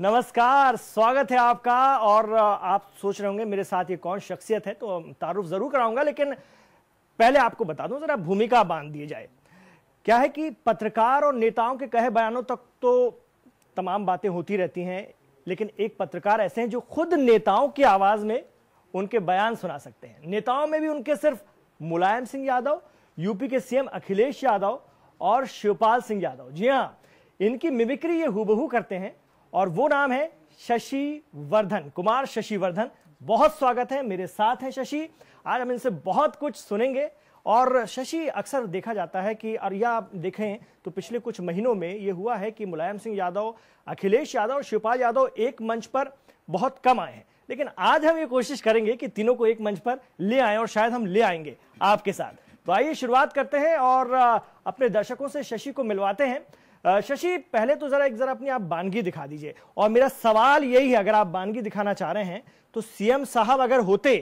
नमस्कार स्वागत है आपका और आप सोच रहे होंगे मेरे साथ ये कौन शख्सियत है तो तारुफ जरूर कराऊंगा लेकिन पहले आपको बता दूं जरा भूमिका बांध दिए जाए क्या है कि पत्रकार और नेताओं के कहे बयानों तक तो तमाम बातें होती रहती हैं लेकिन एक पत्रकार ऐसे हैं जो खुद नेताओं की आवाज में उनके बयान सुना सकते हैं नेताओं में भी उनके सिर्फ मुलायम सिंह यादव यूपी के सीएम अखिलेश यादव और शिवपाल सिंह यादव जी हाँ इनकी मिमिक्री ये हुबहू करते हैं और वो नाम है शशि वर्धन कुमार शशि वर्धन बहुत स्वागत है मेरे साथ है शशि आज हम इनसे बहुत कुछ सुनेंगे और शशि अक्सर देखा जाता है कि और यह आप देखें तो पिछले कुछ महीनों में ये हुआ है कि मुलायम सिंह यादव अखिलेश यादव और शिवपाल यादव एक मंच पर बहुत कम आए हैं लेकिन आज हम ये कोशिश करेंगे कि तीनों को एक मंच पर ले आए और शायद हम ले आएंगे आपके साथ तो आइए शुरुआत करते हैं और अपने दर्शकों से शशि को मिलवाते हैं शशि पहले तो जरा एक जरा अपनी आप बानगी दिखा दीजिए और मेरा सवाल यही है अगर आप बानगी दिखाना चाह रहे हैं तो सीएम साहब अगर होते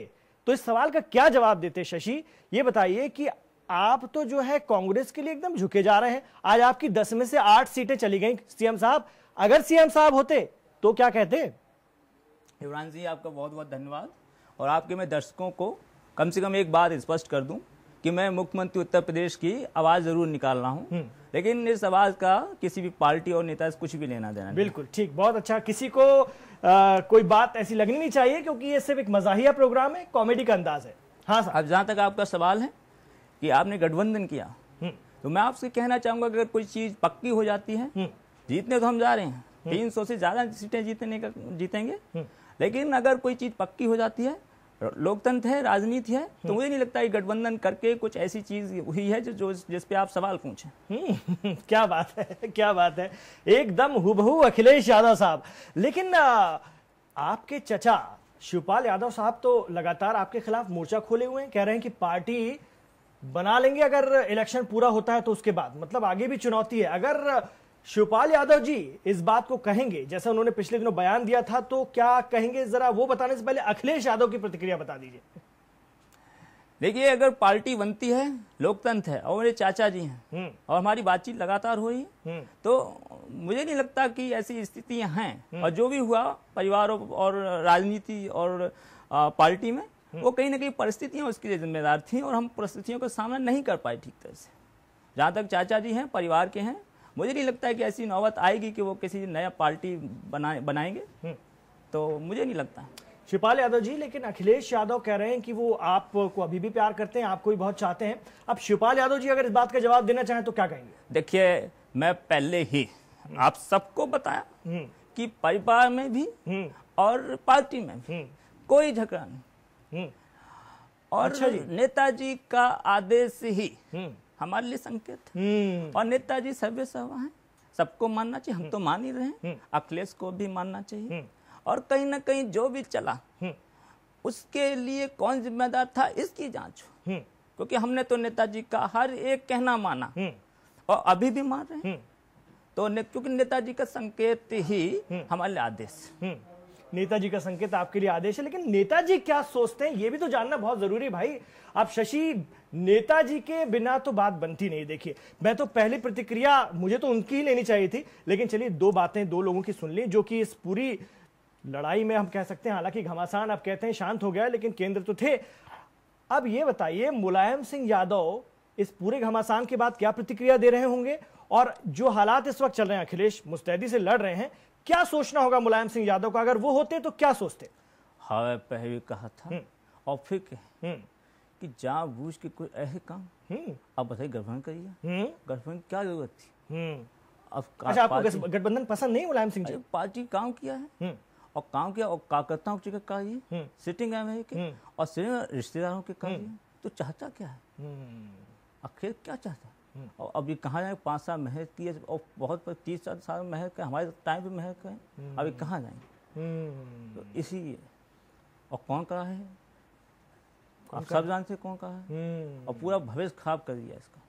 तो इस सवाल का क्या जवाब देते शशि ये बताइए कि आप तो जो है कांग्रेस के लिए एकदम झुके जा रहे हैं आज आपकी दस में से आठ सीटें चली गई सीएम साहब अगर सीएम साहब होते तो क्या कहते युवराज जी आपका बहुत बहुत धन्यवाद और आपके मैं दर्शकों को कम से कम एक बात स्पष्ट कर दूं कि मैं मुख्यमंत्री उत्तर प्रदेश की आवाज जरूर निकाल रहा हूँ हम्म। लेकिन इस आवाज का किसी भी पार्टी और नेता से कुछ भी लेना देना बिल्कुल ठीक बहुत अच्छा किसी को आ, कोई बात ऐसी लगनी नहीं चाहिए क्योंकि ये सिर्फ एक मजाहिया प्रोग्राम है कॉमेडी का अंदाज है हाँ सर अब जहाँ तक आपका सवाल है कि आपने गठबंधन किया हम्म। तो मैं आपसे कहना चाहूंगा अगर कोई चीज पक्की हो जाती है हम्म। जीतने तो हम जा रहे हैं तीन सौ से ज्यादा सीटें जीतने का जीतेंगे लेकिन अगर कोई चीज पक्की हो जाती है लोकतंत्र है राजनीति है तो हम्म। मुझे नहीं लगता है गठबंधन करके कुछ ऐसी चीज हुई है जो जिस पे आप सवाल पूछे हम्म, क्या बात है क्या बात है एकदम हुबहू अखिलेश यादव साहब लेकिन आपके चचा शिवपाल यादव साहब तो लगातार आपके खिलाफ मोर्चा खोले हुए हैं कह रहे हैं कि पार्टी बना लेंगे अगर इलेक्शन पूरा होता है तो उसके बाद मतलब आगे भी चुनौती है अगर शिवपाल यादव जी इस बात को कहेंगे जैसा उन्होंने पिछले दिनों बयान दिया था तो क्या कहेंगे जरा वो बताने से पहले अखिलेश यादव की प्रतिक्रिया बता दीजिए देखिए अगर पार्टी बनती है लोकतंत्र है और मेरे चाचा जी हैं हम्म। और हमारी बातचीत लगातार हो रही हम्म। तो मुझे नहीं लगता कि ऐसी स्थितियां हैं हम्म। और जो भी हुआ परिवारों और राजनीति और पार्टी में वो कहीं ना कहीं परिस्थितियां उसके लिए जिम्मेदार थी और हम परिस्थितियों का सामना नहीं कर पाए ठीक तरह से जहाँ तक चाचा जी हैं परिवार के हैं मुझे नहीं लगता है कि ऐसी नौबत आएगी कि वो किसी नया पार्टी बना बनाएंगे हम्म। तो मुझे नहीं लगता शिपाल यादव जी लेकिन अखिलेश यादव कह रहे हैं कि वो आपको अभी भी प्यार करते हैं आपको भी बहुत चाहते हैं अब शिपाल यादव जी अगर इस बात का जवाब देना चाहें तो क्या कहेंगे देखिए मैं पहले ही आप सबको बताया हम्म। कि परिवार में भी हम्म। और पार्टी में भी कोई झगड़ा नहीं और अच्छा नेताजी का आदेश ही हमारे लिए संकेत है हम्म। और नेताजी सभ्य सभा है सबको मानना चाहिए हम तो हम्म। मान ही रहे हैं हम्म। अखिलेश को भी मानना चाहिए और कहीं ना कहीं जो भी चला उसके लिए कौन जिम्मेदार था इसकी जांच हो क्योंकि हमने तो नेताजी का हर एक कहना माना और अभी भी मान रहे हैं तो ने, क्योंकि नेताजी का संकेत ही हमारे आदेश नेताजी का संकेत आपके लिए आदेश है लेकिन नेताजी क्या सोचते हैं ये भी तो जानना बहुत जरूरी है भाई आप शशि नेताजी के बिना तो बात बनती नहीं देखिए मैं तो पहली प्रतिक्रिया मुझे तो उनकी ही लेनी चाहिए थी लेकिन चलिए दो बातें दो लोगों की सुन ली जो कि इस पूरी लड़ाई में हम कह सकते हैं हालांकि घमासान आप कहते हैं शांत हो गया लेकिन केंद्र तो थे अब ये बताइए मुलायम सिंह यादव इस पूरे घमासान के बाद क्या प्रतिक्रिया दे रहे होंगे और जो हालात इस वक्त चल रहे हैं अखिलेश मुस्तैदी से लड़ रहे हैं क्या सोचना होगा मुलायम सिंह यादव का अगर वो होते तो क्या सोचते हाँ पहले कहा था हम्म। और फिर हम्म। कि जा बूझ के कोई ऐसे काम अब हम्म। बताइए गठबंधन करिए गठबंधन क्या जरूरत थी अब अच्छा आपको गठबंधन पसंद नहीं मुलायम सिंह जी पार्टी काम किया है और काम किया और कार्यकर्ताओं की कार्य सिटिंग एम के और सिटिंग रिश्तेदारों के कार्य तो चाहता क्या है आखिर क्या चाहता है और अब ये कहाँ जाएंगे पाँच साल महक किए और बहुत तीस चार साल महक है हमारे टाइम भी महक है हम्म। अभी कहाँ जाएंगे हम्म। तो इसी और कौन कहा है आप सब जानते हैं कौन कहा है हम्म। और पूरा भविष्य खराब कर दिया इसका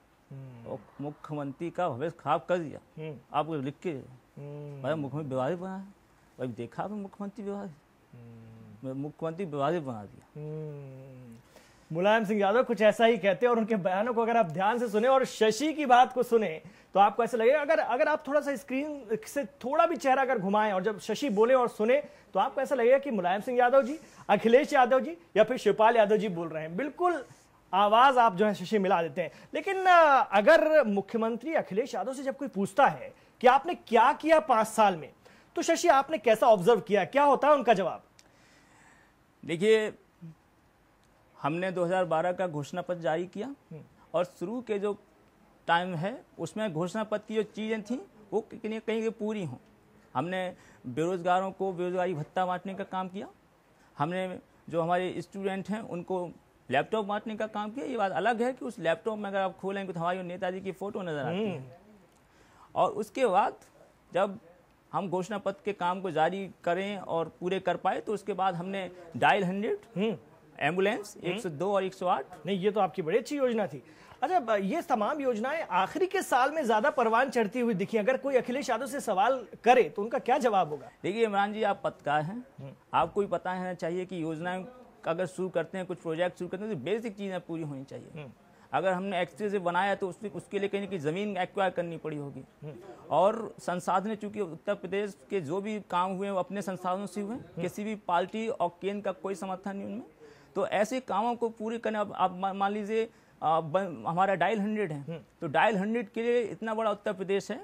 और मुख्यमंत्री का भविष्य खराब कर दिया आप लिख के भाई मुख्यमंत्री विवादित बना है भाई देखा मुख्यमंत्री विवादित मुख्यमंत्री विवादित बना दिया मुलायम सिंह यादव कुछ ऐसा ही कहते हैं और उनके बयानों को अगर आप ध्यान से सुने और शशि की बात को सुने तो आपको ऐसा लगेगा अगर अगर आप थोड़ा सा स्क्रीन से थोड़ा भी चेहरा अगर घुमाएं और जब शशि बोले और सुने तो आपको ऐसा लगेगा कि मुलायम सिंह यादव जी अखिलेश यादव जी या फिर शिवपाल यादव जी बोल रहे हैं बिल्कुल आवाज आप जो है शशि मिला देते हैं लेकिन अगर मुख्यमंत्री अखिलेश यादव से जब कोई पूछता है कि आपने क्या किया पांच साल में तो शशि आपने कैसा ऑब्जर्व किया क्या होता है उनका जवाब देखिए हमने 2012 का घोषणा पत्र जारी किया हम्म। और शुरू के जो टाइम है उसमें घोषणा पत्र की जो चीज़ें थी वो कहीं कहीं पूरी हों हमने बेरोजगारों को बेरोजगारी भत्ता बांटने का काम किया हमने जो हमारे स्टूडेंट हैं उनको लैपटॉप बांटने का काम किया ये बात अलग है कि उस लैपटॉप में अगर आप खोलेंगे तो हमारी नेताजी की फोटो नजर आती है हम्म। और उसके बाद जब हम घोषणा पत्र के काम को जारी करें और पूरे कर पाए तो उसके बाद हमने डायल हंड्रेड हम्म। एम्बुलेंस हम्म। 102 और 108 नहीं ये तो आपकी बड़ी अच्छी योजना थी अच्छा ये तमाम योजनाएं आखिरी के साल में ज्यादा परवान चढ़ती हुई दिखी अगर कोई अखिलेश यादव से सवाल करे तो उनका क्या जवाब होगा देखिए इमरान जी आप पत्रकार हैं हम्म। आपको भी पता है चाहिए कि योजनाएं अगर शुरू करते हैं कुछ प्रोजेक्ट शुरू करते हैं तो बेसिक चीजें पूरी होनी चाहिए हम्म। अगर हमने एक्सरे से बनाया तो उसकी उसके लिए कहीं कि जमीन एक्वायर करनी पड़ी होगी और संसाधन चूंकि उत्तर प्रदेश के जो भी काम हुए अपने संसाधनों से हुए किसी भी पार्टी और केंद्र का कोई समर्थन नहीं उनमें तो ऐसे कामों को पूरे करने अब आप मान लीजिए हमारा डायल हंड्रेड है हम्म। तो डायल हंड्रेड के लिए इतना बड़ा उत्तर प्रदेश है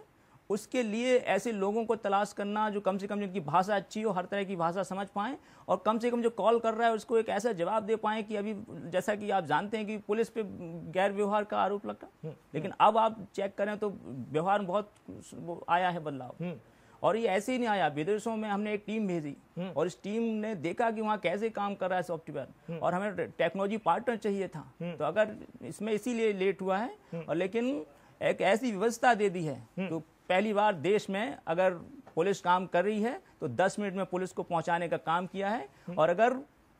उसके लिए ऐसे लोगों को तलाश करना जो कम से कम जिनकी भाषा अच्छी हो हर तरह की भाषा समझ पाएँ और कम से कम जो कॉल कर रहा है उसको एक ऐसा जवाब दे पाएँ कि अभी जैसा कि आप जानते हैं कि पुलिस पे गैर व्यवहार का आरोप लगता हम्म, हम्म। लेकिन अब आप चेक करें तो व्यवहार बहुत आया है बदलाव और ये ऐसे ही नहीं आया विदेशों में हमने एक टीम भेजी हम्म। और इस टीम ने देखा कि वहाँ कैसे काम कर रहा है सॉफ्टवेयर हम्म। और हमें टेक्नोलॉजी पार्टनर चाहिए था हम्म। तो अगर इसमें इसीलिए लेट हुआ है और लेकिन एक ऐसी व्यवस्था दे दी है तो पहली बार देश में अगर पुलिस काम कर रही है तो 10 मिनट में पुलिस को पहुंचाने का काम किया है और अगर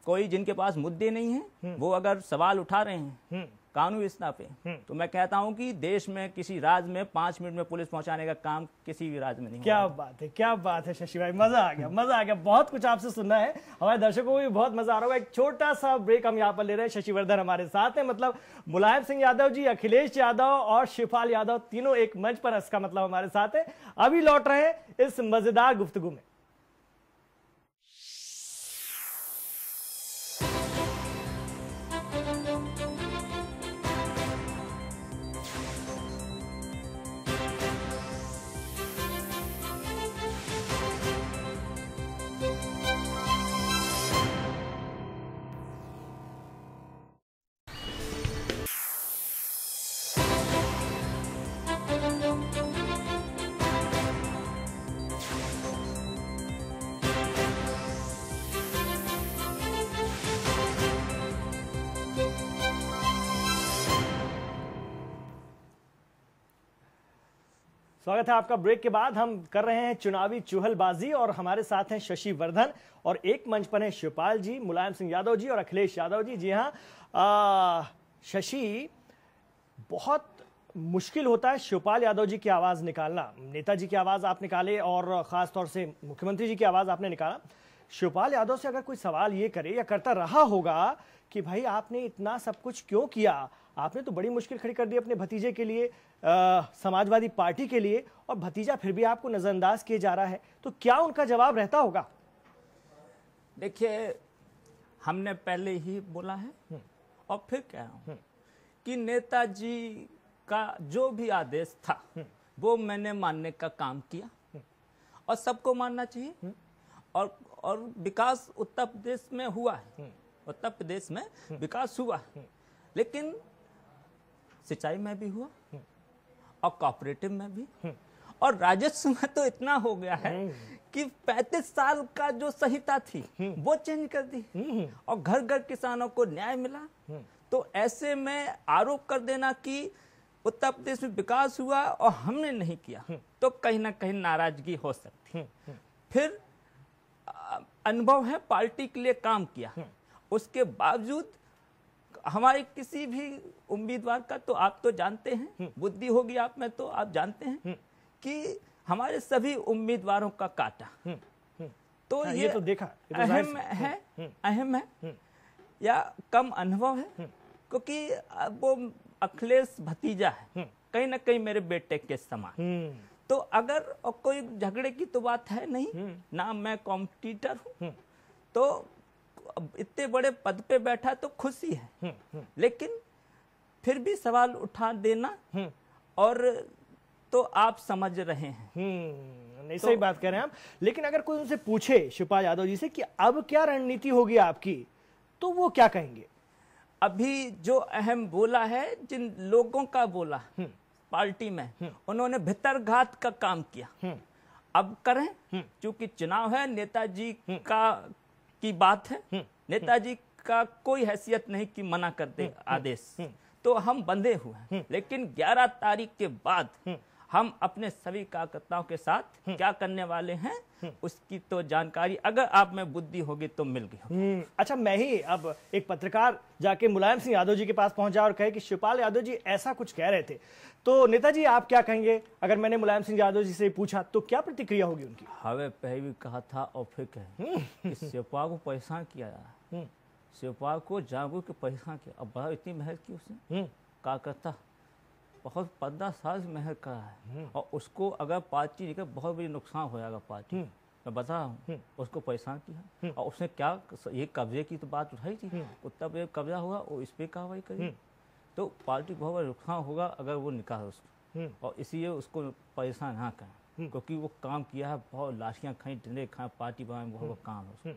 कोई जिनके पास मुद्दे नहीं है वो अगर सवाल उठा रहे हैं कानून व्यवस्था पे हम्म। तो मैं कहता हूं कि देश में किसी राज्य में पांच मिनट में पुलिस पहुंचाने का काम किसी भी राज्य में नहीं क्या बात है क्या बात है शशि भाई मजा आ गया मजा आ गया बहुत कुछ आपसे सुनना है हमारे दर्शकों को भी बहुत मजा आ रहा होगा एक छोटा सा ब्रेक हम यहाँ पर ले रहे हैं शशिवर्धन हमारे साथ है मतलब मुलायम सिंह यादव जी अखिलेश यादव और शिवपाल यादव तीनों एक मंच पर इसका मतलब हमारे साथ है अभी लौट रहे हैं इस मजेदार गुफ्तगु में स्वागत है आपका ब्रेक के बाद हम कर रहे हैं चुनावी चूहलबाजी और हमारे साथ हैं शशि वर्धन और एक मंच पर हैं शिवपाल जी मुलायम सिंह यादव जी और अखिलेश यादव जी जी हाँ शशि बहुत मुश्किल होता है शिवपाल यादव जी की आवाज़ निकालना नेताजी की आवाज़ आप निकाले और ख़ासतौर से मुख्यमंत्री जी की आवाज़ आपने निकाला शिवपाल यादव से अगर कोई सवाल ये करे या करता रहा होगा कि भाई आपने इतना सब कुछ क्यों किया आपने तो बड़ी मुश्किल खड़ी कर दी अपने भतीजे के लिए समाजवादी पार्टी के लिए और भतीजा फिर भी आपको नज़रअंदाज किया जा रहा है तो क्या उनका जवाब रहता होगा देखिए हमने पहले ही बोला है हम्म। और फिर कह रहा हम्म। कि नेताजी का जो भी आदेश था हम्म। वो मैंने मानने का काम किया और सबको मानना चाहिए और और विकास उत्तर प्रदेश में हुआ है उत्तर प्रदेश में विकास हुआ है लेकिन सिंचाई में भी हुआ और कॉपरेटिव में भी हम्म। और राजस्व में तो इतना हो गया है हम्म। कि 35 साल का जो संहिता थी हम्म। वो चेंज कर दी और घर घर किसानों को न्याय मिला तो ऐसे में आरोप कर देना कि उत्तर प्रदेश में विकास हुआ और हमने नहीं किया तो कहीं ना कहीं नाराजगी हो सकती फिर अनुभव है पार्टी के लिए काम किया उसके बावजूद हमारे किसी भी उम्मीदवार का तो आप तो जानते हैं हम्म। बुद्धि होगी आप में तो आप जानते हैं हम्म। कि हमारे सभी उम्मीदवारों का काटा हम्म, तो हाँ, ये, ये तो देखा तो अहम है अहम है या कम अनुभव है क्योंकि वो अखिलेश भतीजा है कहीं ना कहीं मेरे बेटे के समान तो अगर कोई झगड़े की तो बात है नहीं ना मैं कॉम्पिटिटर हूँ तो इतने बड़े पद पे बैठा तो खुशी है हम्म, हम्म। लेकिन फिर भी सवाल उठा देना हम्म। और तो आप समझ रहे हैं नहीं तो, सही बात कर रहे हैं आप लेकिन अगर कोई उनसे पूछे शिवपाल यादव जी से कि अब क्या रणनीति होगी आपकी तो वो क्या कहेंगे अभी जो अहम बोला है जिन लोगों का बोला पार्टी में उन्होंने भितरघात का काम किया अब करें क्योंकि चुनाव है नेताजी का की बात है हम्म, नेताजी हम्म। का कोई हैसियत नहीं कि मना कर दे हम्म, आदेश तो हम बंधे हुए हैं लेकिन 11 तारीख के बाद हम अपने सभी कार्यकर्ताओं के साथ हम्म। क्या करने वाले हैं हम्म। उसकी तो जानकारी अगर आप में बुद्धि होगी तो मिल गई हम्म, अच्छा मैं ही अब एक पत्रकार जाके मुलायम सिंह यादव जी के पास पहुंचा और कहे कि शिवपाल यादव जी ऐसा कुछ कह रहे थे तो नेताजी आप क्या कहेंगे अगर मैंने मुलायम सिंह यादव जी से पूछा तो क्या प्रतिक्रिया होगी उनकी हवे पहले भी कहा था और फिर कहे शिवपाल को परेशान किया शिवपाल को जागरूक परेशान किया अब बड़ा इतनी मेहनत की उसने कार्यकर्ता बहुत पर्दा साज महक का है हम्म। और उसको अगर पार्टी लेकर बहुत बड़ी नुकसान हो जाएगा पार्टी हम्म। मैं बता रहा हूँ हम्म। उसको परेशान किया और उसने क्या ये कब्जे की तो बात उठाई थी उत्तर तो प्रदेश कब्जा हुआ और इस पर कार्रवाई करी तो पार्टी बहुत बड़ा नुकसान होगा अगर वो निकाल उसको और इसलिए उसको परेशान ना करें क्योंकि वो काम किया है बहुत लाठियाँ खाई डंडे खाए पार्टी बनाए बहुत काम है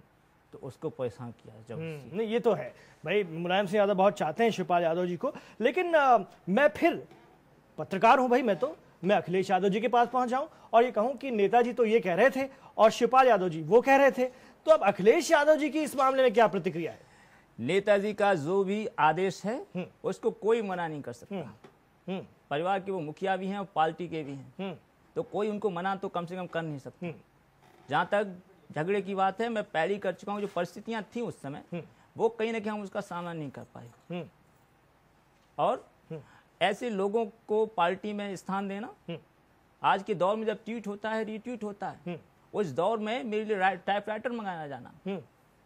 तो उसको परेशान किया जब नहीं ये तो है भाई मुलायम सिंह यादव बहुत चाहते हैं शिवपाल यादव जी को लेकिन आ, मैं फिर पत्रकार हूं भाई मैं तो मैं अखिलेश यादव जी के पास पहुंच जाऊं और ये कहूं कि नेताजी तो ये कह रहे थे और शिवपाल यादव जी वो कह रहे थे तो अब अखिलेश यादव जी की इस मामले में क्या प्रतिक्रिया है नेताजी का जो भी आदेश है हम्म। उसको कोई मना नहीं कर सकता हम्म। हम्म। परिवार के वो मुखिया भी हैं और पार्टी के भी हैं तो कोई उनको मना तो कम से कम कर नहीं सकता जहाँ तक झगड़े की बात है मैं पहली कर चुका हूँ जो परिस्थितियाँ थी उस समय वो कहीं ना कहीं हम उसका सामना नहीं कर पाए और ऐसे लोगों को पार्टी में स्थान देना हम्म। आज के दौर में जब ट्वीट होता है रीट्वीट होता है हम्म। उस दौर में मेरे लिए टाइप राइटर मंगाया जाना हम्म।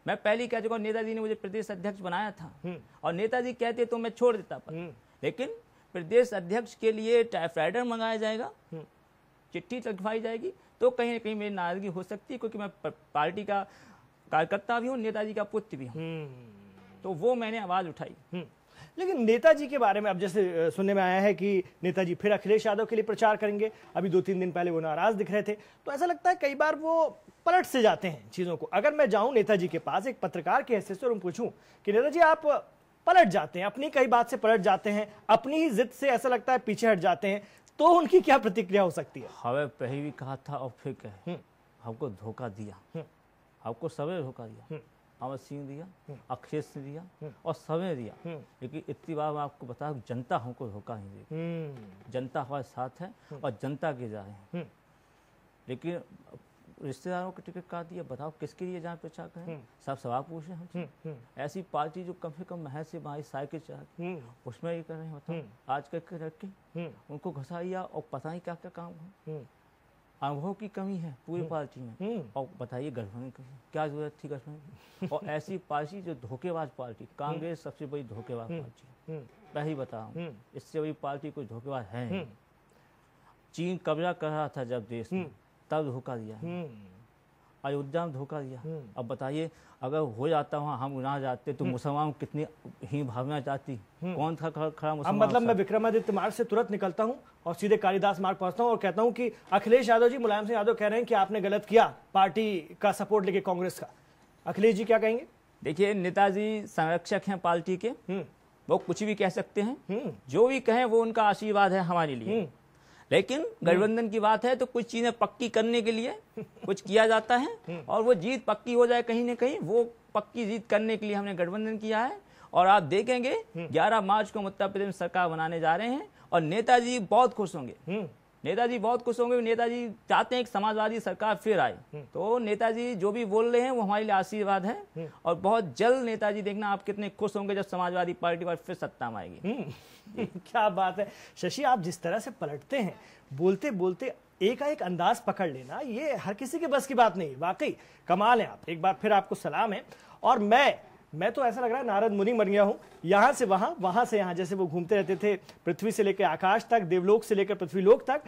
मैं पहले कह चुका नेताजी ने मुझे प्रदेश अध्यक्ष बनाया था और नेताजी कहते तो मैं छोड़ देता पर लेकिन प्रदेश अध्यक्ष के लिए टाइपराइटर मंगाया जाएगा चिट्ठी लिखवाई जाएगी तो कहीं ना कहीं मेरी नाराजगी हो सकती है क्योंकि मैं पार्टी का कार्यकर्ता भी हूँ नेताजी का पुत्र भी हूँ तो वो मैंने आवाज उठाई लेकिन नेताजी के बारे में अब जैसे सुनने में आया है कि नेताजी फिर अखिलेश यादव के लिए प्रचार करेंगे अभी दो तीन दिन पहले वो नाराज दिख रहे थे तो ऐसा लगता है कई बार वो पलट से जाते हैं चीज़ों को अगर मैं जाऊं नेताजी के पास एक पत्रकार के हिस्से से और पूछूं कि नेताजी आप पलट जाते हैं अपनी कई बात से पलट जाते हैं अपनी ही जिद से ऐसा लगता है पीछे हट जाते हैं तो उनकी क्या प्रतिक्रिया हो सकती है हमें पहले भी कहा था और फिर कहे हम्म। हमको धोखा दिया हम्म। हमको सबने धोखा दिया हम्म। अमर सिंह दिया हम्म। अक्षय सिंह दिया हम्म। और सबने दिया हम्म। लेकिन इतनी बार मैं आपको बता जनता हमको धोखा नहीं देगी जनता हमारे साथ है और जनता के जा रहे हैं लेकिन रिश्तेदारों के टिकट काट दिया बताओ किसके लिए जान पहचान करें सब सवाल पूछ रहे हैं ऐसी पार्टी जो कम से कम महज से भाई साइकिल चला उसमें ये कर रहे हैं बताओ आज कल के रख के उनको घसाइया और पता नहीं क्या क्या काम है अनुभव की कमी है पूरी हम्म। पार्टी में हम्म। और बताइए गठबंधन की क्या जरूरत थी गठबंधन और ऐसी पार्टी जो धोखेबाज पार्टी हम्म। कांग्रेस सबसे बड़ी धोखेबाज पार्टी ही बता बताऊं इससे बड़ी पार्टी कोई धोखेबाज है चीन कब्जा कर रहा था जब देश में तब धोखा दिया अयोध्या में धोखा दिया हम्म। अब बताइए अगर हो जाता वहाँ हम ना जाते तो हम्म। मुसलमान कितनी ही भावना जाती हम्म। कौन था खड़ा मुसलमान मतलब मैं विक्रमादित्य मार्ग से तुरंत निकलता हूँ और सीधे कालिदास मार्ग पहुंचता हूँ और कहता हूँ कि अखिलेश यादव जी मुलायम सिंह यादव कह रहे हैं कि आपने गलत किया पार्टी का सपोर्ट लेके कांग्रेस का अखिलेश जी क्या कहेंगे देखिए नेताजी संरक्षक हैं पार्टी के वो कुछ भी कह सकते हैं जो भी कहें वो उनका आशीर्वाद है हमारे लिए लेकिन हम्म। गठबंधन की बात है तो कुछ चीजें पक्की करने के लिए कुछ किया जाता है हम्म। और वो जीत पक्की हो जाए कहीं ना कहीं वो पक्की जीत करने के लिए हमने गठबंधन किया है और आप देखेंगे 11 हम्म। मार्च को मध्य प्रदेश सरकार बनाने जा रहे हैं और नेताजी बहुत खुश होंगे नेताजी बहुत खुश होंगे नेताजी चाहते हैं कि समाजवादी सरकार फिर आए हम्म। तो नेताजी जो भी बोल रहे हैं वो हमारे लिए आशीर्वाद है हम्म। और बहुत जल्द नेताजी देखना आप कितने खुश होंगे जब समाजवादी पार्टी पर फिर सत्ता में आएगी हम्म। क्या बात है शशि आप जिस तरह से पलटते हैं बोलते बोलते एक अंदाज पकड़ लेना ये हर किसी के बस की बात नहीं वाकई कमाल है आप एक बार फिर आपको सलाम है और मैं मैं तो ऐसा लग रहा है नारद मुनि बन गया हूँ यहाँ से वहाँ वहाँ से यहाँ जैसे वो घूमते रहते थे पृथ्वी से लेकर आकाश तक देवलोक से लेकर पृथ्वीलोक तक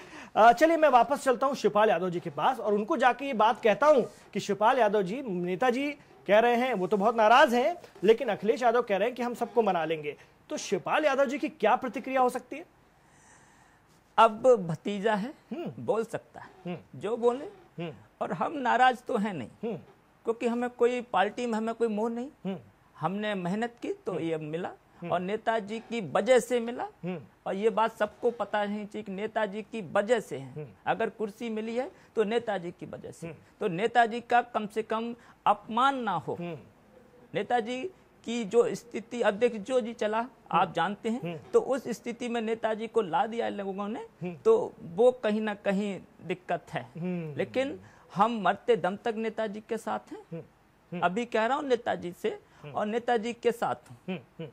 चलिए मैं वापस चलता हूँ शिवपाल यादव जी के पास और उनको जाके ये बात कहता हूँ कि शिवपाल यादव जी नेताजी कह रहे हैं वो तो बहुत नाराज हैं लेकिन अखिलेश यादव कह रहे हैं कि हम सबको मना लेंगे तो शिवपाल यादव जी की क्या प्रतिक्रिया हो सकती है अब भतीजा है हम्म। बोल सकता है हम्म। जो बोले हम्म। और हम नाराज तो हैं नहीं क्योंकि हमें कोई पार्टी में हमें कोई मोह नहीं हमने मेहनत की तो हम्म। ये मिला हम्म। और नेताजी की वजह से मिला हम्म। और ये बात सबको पता है कि नेताजी की वजह से है अगर कुर्सी मिली है तो नेताजी की वजह से तो नेताजी का कम से कम अपमान ना हो नेताजी की जो स्थिति अब देख जो जी चला आप जानते हैं तो उस स्थिति में नेताजी को ला दिया लोगों ने तो वो कहीं ना कहीं दिक्कत है लेकिन हम मरते दम तक नेताजी के साथ हैं अभी कह रहा हूँ नेताजी से हम्म। और नेताजी के साथ हूँ हम्म, हम्म।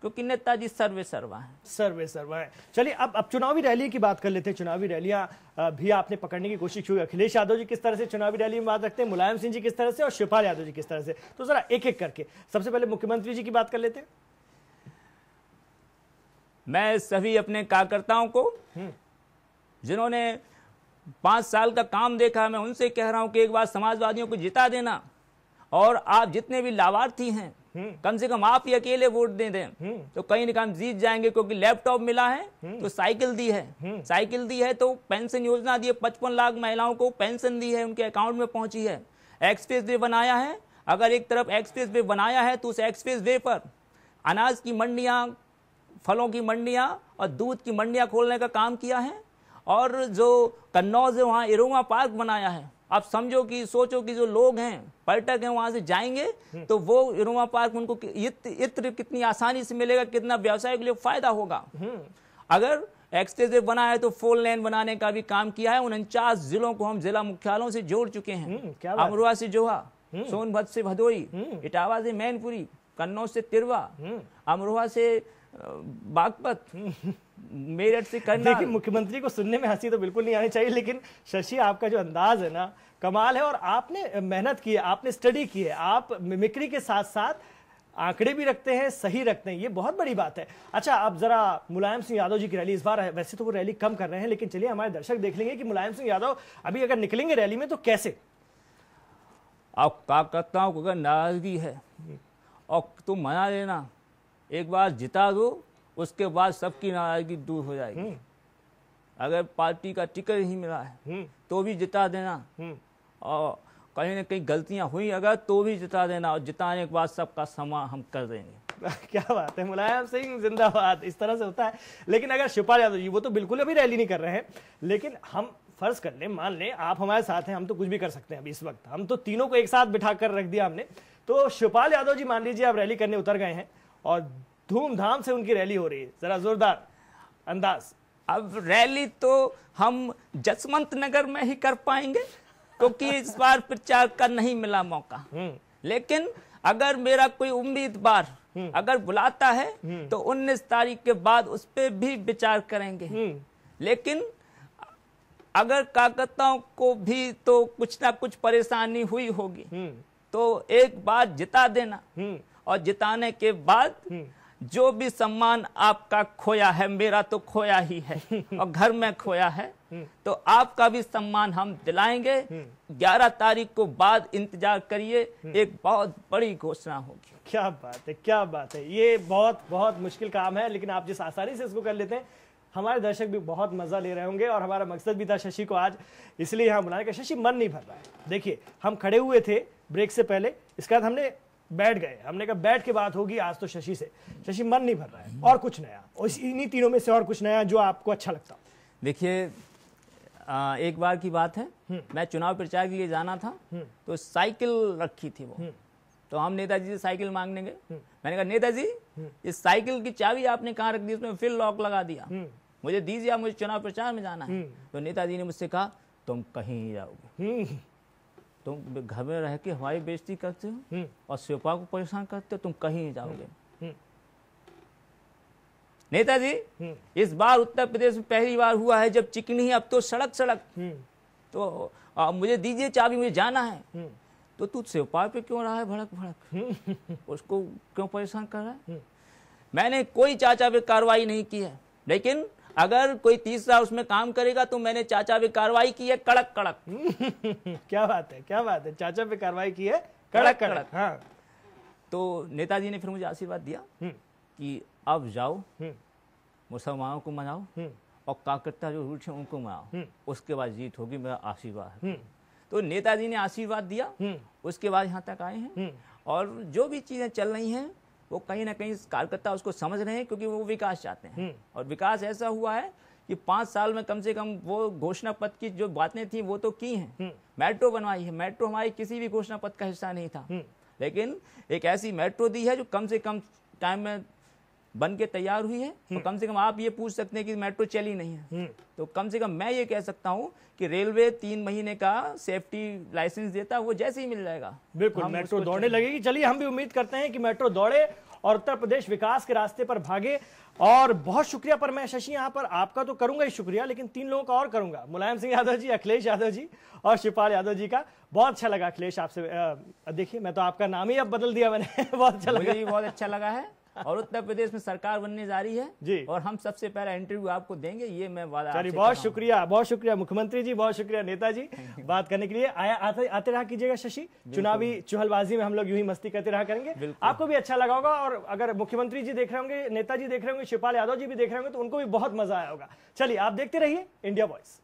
क्योंकि नेताजी सर्वे सर्वा है सर्वे सर्वा है चलिए अब अब चुनावी रैली की बात कर लेते हैं चुनावी रैलियां भी आपने पकड़ने की कोशिश की अखिलेश यादव जी किस तरह से चुनावी रैली में बात रखते हैं मुलायम सिंह जी किस तरह से और शिवपाल यादव जी किस तरह से तो जरा एक एक करके सबसे पहले मुख्यमंत्री जी की बात कर लेते मैं सभी अपने कार्यकर्ताओं को जिन्होंने पांच साल का काम देखा मैं उनसे कह रहा हूं कि एक बार समाजवादियों को जिता देना और आप जितने भी लाभार्थी हैं हम्म। कम से कम आप ही अकेले वोट दे दें हम्म। तो कहीं ना कहीं जीत जाएंगे क्योंकि लैपटॉप मिला है हम्म। तो साइकिल दी है साइकिल दी है तो पेंशन योजना दी है पचपन लाख महिलाओं को पेंशन दी है उनके अकाउंट में पहुंची है एक्सप्रेस वे बनाया है अगर एक तरफ एक्सप्रेस वे बनाया है तो उस एक्सप्रेस वे पर अनाज की मंडियां फलों की मंडियां और दूध की मंडियां खोलने का काम किया है और जो कन्नौज है वहाँ इरोमा पार्क बनाया है आप समझो कि सोचो कि जो लोग हैं पर्यटक हैं वहां से जाएंगे हम्म। तो वो इनोवा पार्क उनको इत्र कितनी आसानी से मिलेगा कितना व्यवसाय के लिए फायदा होगा हम्म। अगर एक्सप्रेस वे बना है तो फोर लेन बनाने का भी काम किया है उनचास जिलों को हम जिला मुख्यालयों से जोड़ चुके हैं हम्म, अमरुआ से जोहा सोनभद्र से भदोई इटावा से मैनपुरी कन्नौज से तिरवा अमरोहा से बागपत मेरठ से करना देखिए मुख्यमंत्री को सुनने में हंसी तो बिल्कुल नहीं आनी चाहिए लेकिन शशि आपका जो अंदाज है ना कमाल है और आपने मेहनत की है आपने स्टडी की है आप मिमिक्री के साथ साथ आंकड़े भी रखते हैं सही रखते हैं ये बहुत बड़ी बात है अच्छा आप जरा मुलायम सिंह यादव जी की रैली इस बार वैसे तो वो रैली कम कर रहे हैं लेकिन चलिए हमारे दर्शक देख लेंगे कि मुलायम सिंह यादव अभी अगर निकलेंगे रैली में तो कैसे आप कार्यकर्ताओं को अगर नाराजगी है और तुम मना लेना एक बार जिता दो उसके बाद सबकी नाराजगी दूर हो जाएगी हम्म। अगर पार्टी का टिकट ही मिला है हम्म। तो भी जिता देना हम्म। और कहीं ना कहीं गलतियां हुई अगर तो भी जिता देना और जिताने के बाद सबका समा हम कर देंगे क्या बात है मुलायम सिंह जिंदाबाद इस तरह से होता है लेकिन अगर शिवपाल यादव जी वो तो बिल्कुल अभी रैली नहीं कर रहे हैं लेकिन हम फर्ज कर ले मान लें आप हमारे साथ हैं हम तो कुछ भी कर सकते हैं अभी इस वक्त हम तो तीनों को एक साथ बिठा कर रख दिया हमने तो शिवपाल यादव जी मान लीजिए आप रैली करने उतर गए हैं और धूमधाम से उनकी रैली हो रही है ज़रा ज़ोरदार अंदाज अब रैली तो हम जसवंत नगर में ही कर पाएंगे क्योंकि इस बार प्रचार का नहीं मिला मौका हम्म। लेकिन अगर मेरा कोई उम्मीदवार हम्म। अगर बुलाता है हम्म। तो 19 तारीख के बाद उस पर भी विचार करेंगे लेकिन अगर काकताओं को भी तो कुछ ना कुछ परेशानी हुई होगी तो एक बार जिता देना और जिताने के बाद हम्म। जो भी सम्मान आपका खोया है मेरा तो खोया ही है और घर में खोया है हम्म। तो आपका भी सम्मान हम दिलाएंगे 11 हम्म। तारीख को बाद इंतजार करिए एक बहुत बड़ी घोषणा होगी क्या बात है क्या बात है ये बहुत बहुत मुश्किल काम है लेकिन आप जिस आसानी से इसको कर लेते हैं हमारे दर्शक भी बहुत मजा ले रहे होंगे और हमारा मकसद भी था शशि को आज इसलिए यहाँ बुलाया का शशि मन नहीं भर रहा है देखिए हम खड़े हुए थे ब्रेक से पहले इसके बाद हमने बैठ गए हमने कहा बैठ के बात होगी आज तो शशि से शशि मन नहीं भर रहा है और कुछ नया और इन्हीं तीनों में से और कुछ नया जो आपको अच्छा लगता देखिए एक बार की बात है हम्म। मैं चुनाव प्रचार के लिए जाना था हम्म। तो साइकिल रखी थी वो हम्म। तो हम नेताजी से साइकिल मांगने गए मैंने कहा नेताजी इस साइकिल की चाबी आपने कहाँ रख दी उसमें फिर लॉक लगा दिया मुझे दीजिए मुझे चुनाव प्रचार में जाना है तो नेताजी ने मुझसे कहा तुम कहीं जाओगे तुम घर में रह के हमारी बेइज्जती करते हो हम्म। और श्योपा को परेशान करते हो तुम कहीं नहीं जाओगे हम्म। हम्म। नेताजी इस बार उत्तर प्रदेश में पहली बार हुआ है जब चिकनी अब तो सड़क सड़क तो आ, मुझे दीजिए चाबी मुझे जाना है तो तू सेवपाल पे क्यों रहा है भड़क भड़क उसको क्यों परेशान कर रहा है मैंने कोई चाचा पे कार्रवाई नहीं की है लेकिन अगर कोई तीसरा उसमें काम करेगा तो मैंने चाचा पे कार्रवाई की है कड़क कड़क क्या बात है क्या बात है चाचा पे कार्रवाई की है कड़क कड़क, कड़क। हाँ तो नेताजी ने फिर मुझे आशीर्वाद दिया हम्म। कि अब जाओ हम्म। मुसलमानों को मनाओ हम्म। और काकता जो रूट है उनको मनाओ उसके बाद जीत होगी मेरा आशीर्वाद तो नेताजी ने आशीर्वाद दिया उसके बाद यहाँ तक आए हैं और जो भी चीजें चल रही हैं वो कहीं ना कहीं कार्यकर्ता उसको समझ रहे हैं क्योंकि वो विकास चाहते हैं हम्म। और विकास ऐसा हुआ है कि पांच साल में कम से कम वो घोषणा पत्र की जो बातें थी वो तो की हैं हम्म। मेट्रो बनवाई है मेट्रो हमारी किसी भी घोषणा पत्र का हिस्सा नहीं था हम्म। लेकिन एक ऐसी मेट्रो दी है जो कम से कम टाइम में बन के तैयार हुई है तो हम्म। कम से कम आप ये पूछ सकते हैं कि मेट्रो चली नहीं है हम्म। तो कम से कम मैं ये कह सकता हूँ कि रेलवे तीन महीने का सेफ्टी लाइसेंस देता है वो जैसे ही मिल जाएगा बिल्कुल मेट्रो दौड़ने लगेगी चलिए हम भी उम्मीद करते हैं कि मेट्रो दौड़े और उत्तर प्रदेश विकास के रास्ते पर भागे और बहुत शुक्रिया पर मैं शशि यहाँ पर आपका तो करूंगा ही शुक्रिया लेकिन तीन लोगों का और करूंगा मुलायम सिंह यादव जी अखिलेश यादव जी और शिवपाल यादव जी का बहुत अच्छा लगा अखिलेश आपसे देखिए मैं तो आपका नाम ही अब बदल दिया मैंने बहुत अच्छा लगा बहुत अच्छा लगा है और उत्तर प्रदेश में सरकार बनने जा रही है जी और हम सबसे पहला इंटरव्यू आपको देंगे ये मैं वादा चलिए बहुत शुक्रिया बहुत शुक्रिया मुख्यमंत्री जी बहुत शुक्रिया नेताजी बात करने के लिए आया आते, आते रहा कीजिएगा शशि चुनावी चुहलबाजी में हम लोग यू ही मस्ती करते रहा करेंगे आपको भी अच्छा लगा होगा और अगर मुख्यमंत्री जी देख रहे होंगे नेताजी देख रहे होंगे शिवपाल यादव जी भी देख रहे होंगे तो उनको भी बहुत मजा आया होगा चलिए आप देखते रहिए इंडिया वॉइस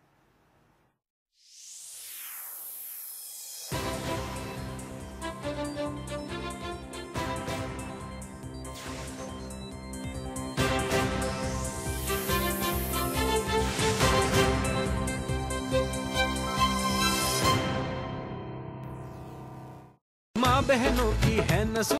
बहनों की है न